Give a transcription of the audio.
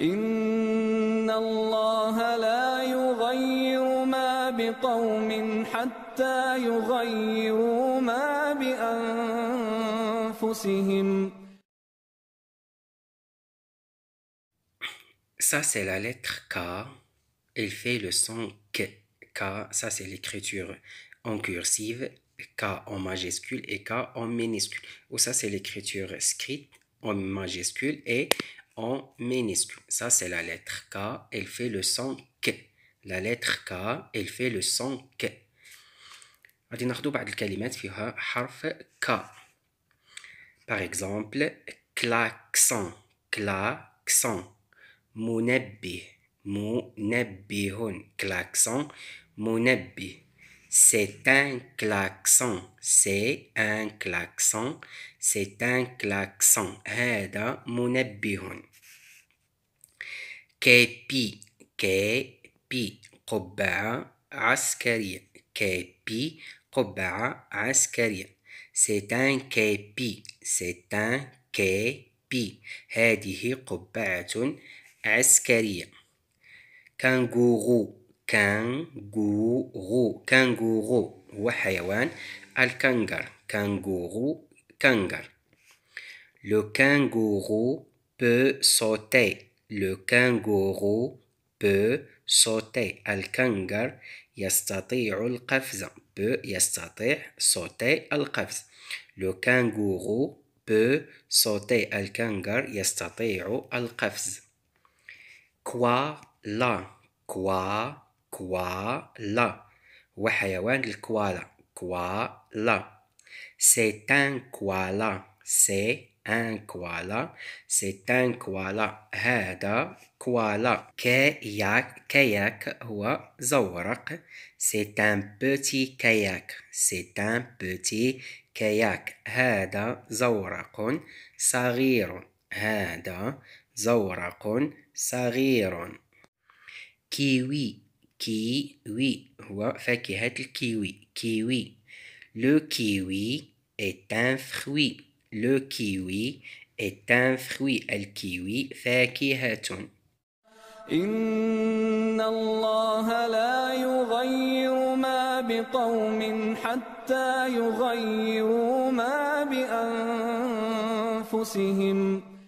Ça, c'est la lettre K. Elle fait le son K. K, ça, c'est l'écriture en cursive, K en majuscule et K en minuscule. Ou ça, c'est l'écriture scrite en majuscule et en minuscule. Ça, c'est la lettre K, elle fait le son K. La lettre K, elle fait le son K. بعض K. Par exemple, klaxon, klaxon. منبه, hon, klaxon, منبه. C'est un klaxon. C'est un klaxon. C'est un klaxon. هذا منبه. KP KP قبعة عسكرية. KP قبعة عسكرية. C'est un KP, C'est un KP. هذه قبعة عسكرية. كانغورو كانغورو كانغورو هو حيوان الكنغر كانغورو كنغر لو كانغورو بو سوتي لو كانغورو بو سوتي الكنغر يستطيع القفز بو يستطيع سوتي القفز لو كانغورو بو سوتي الكنغر يستطيع القفز كوا لا كوا كوالا وحيوان الكوالا كوالا C'est un koala. C'est un koala. C'est un koala. هذا koala. كاياك كاياك هو زورق. C'est un petit kayak. C'est un petit kayak. هذا زورق صغير. هذا زورق صغير. كيوي كيوي هو فاكهة الكيوي كيوي لو كيوي est un fruit لو كيوي est un fruit الكيوي فاكهة إن الله لا يغير ما بقوم حتى يغيروا ما بأنفسهم